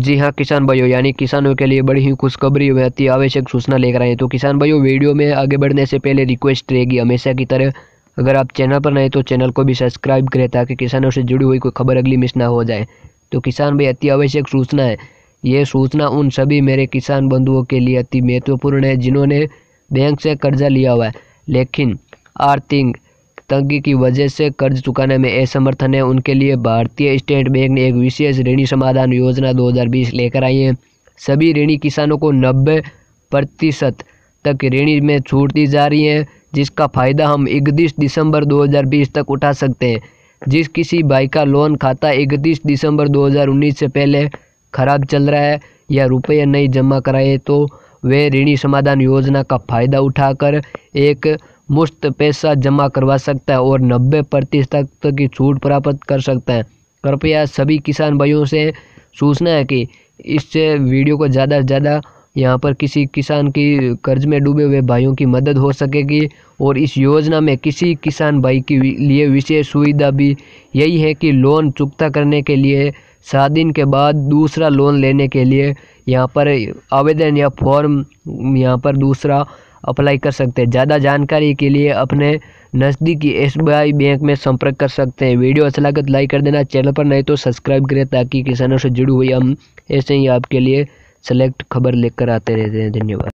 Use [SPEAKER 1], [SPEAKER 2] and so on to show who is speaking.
[SPEAKER 1] जी हाँ किसान भाइयों यानी किसानों के लिए बड़ी ही खुशखबरी व अति आवश्यक सूचना लेकर आए तो किसान भाइयों वीडियो में आगे बढ़ने से पहले रिक्वेस्ट रहेगी हमेशा की तरह अगर आप चैनल पर नए तो चैनल को भी सब्सक्राइब करें ताकि किसानों से जुड़ी हुई कोई खबर अगली मिस ना हो जाए तो किसान भाई अति आवश्यक सूचना है ये सूचना उन सभी मेरे किसान बंधुओं के लिए अति महत्वपूर्ण है जिन्होंने बैंक से कर्जा लिया हुआ है लेकिन आर्थिक तंगी की वजह से कर्ज चुकाने में असमर्थन है उनके लिए भारतीय स्टेट बैंक ने एक विशेष ऋणी समाधान योजना 2020 लेकर आई है सभी ऋणी किसानों को नब्बे प्रतिशत तक ऋणी में छूट दी जा रही है जिसका फ़ायदा हम इकतीस दिसंबर 2020 तक उठा सकते हैं जिस किसी भाई का लोन खाता इकतीस दिसंबर दो से पहले खराब चल रहा है या रुपये नहीं जमा कराए तो वे ऋणी समाधान योजना का फ़ायदा उठाकर एक मुफ्त पैसा जमा करवा सकता है और नब्बे प्रतिशत तक की छूट प्राप्त कर सकता है कृपया सभी किसान भाइयों से सूचना है कि इससे वीडियो को ज़्यादा से ज़्यादा यहाँ पर किसी किसान की कर्ज में डूबे हुए भाइयों की मदद हो सकेगी और इस योजना में किसी किसान भाई के लिए विशेष सुविधा भी यही है कि लोन चुकता करने के लिए सात दिन के बाद दूसरा लोन लेने के लिए यहाँ पर आवेदन या फॉर्म यहाँ पर दूसरा अप्लाई कर सकते हैं ज़्यादा जानकारी के लिए अपने नज़दीकी एस बैंक में संपर्क कर सकते हैं वीडियो अच्छा लगे तो लाइक कर देना चैनल पर नहीं तो सब्सक्राइब करें ताकि किसानों से जुड़ी हुई हम ऐसे ही आपके लिए सेलेक्ट खबर लेकर आते रहते हैं धन्यवाद